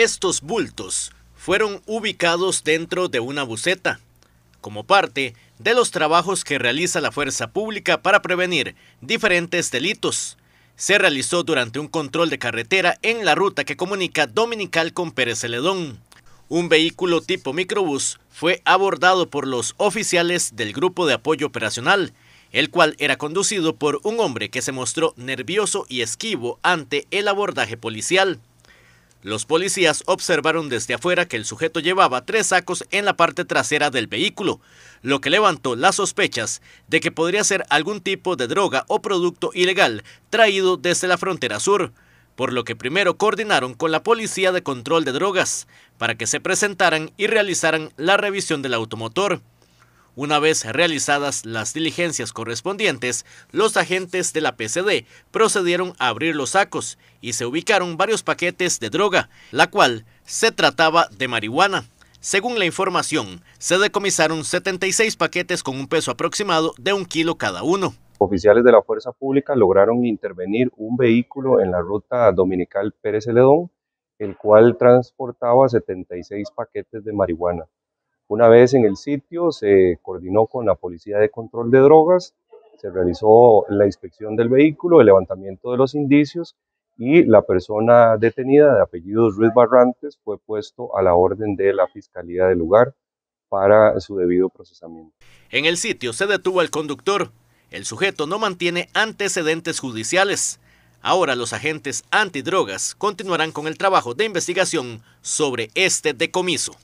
Estos bultos fueron ubicados dentro de una buceta, como parte de los trabajos que realiza la Fuerza Pública para prevenir diferentes delitos. Se realizó durante un control de carretera en la ruta que comunica Dominical con Pérez Celedón. Un vehículo tipo microbús fue abordado por los oficiales del Grupo de Apoyo Operacional, el cual era conducido por un hombre que se mostró nervioso y esquivo ante el abordaje policial. Los policías observaron desde afuera que el sujeto llevaba tres sacos en la parte trasera del vehículo, lo que levantó las sospechas de que podría ser algún tipo de droga o producto ilegal traído desde la frontera sur, por lo que primero coordinaron con la Policía de Control de Drogas para que se presentaran y realizaran la revisión del automotor. Una vez realizadas las diligencias correspondientes, los agentes de la PCD procedieron a abrir los sacos y se ubicaron varios paquetes de droga, la cual se trataba de marihuana. Según la información, se decomisaron 76 paquetes con un peso aproximado de un kilo cada uno. Oficiales de la Fuerza Pública lograron intervenir un vehículo en la ruta dominical Pérez Ledón, el cual transportaba 76 paquetes de marihuana. Una vez en el sitio se coordinó con la Policía de Control de Drogas, se realizó la inspección del vehículo, el levantamiento de los indicios y la persona detenida de apellidos Ruiz Barrantes fue puesto a la orden de la Fiscalía del lugar para su debido procesamiento. En el sitio se detuvo al conductor. El sujeto no mantiene antecedentes judiciales. Ahora los agentes antidrogas continuarán con el trabajo de investigación sobre este decomiso.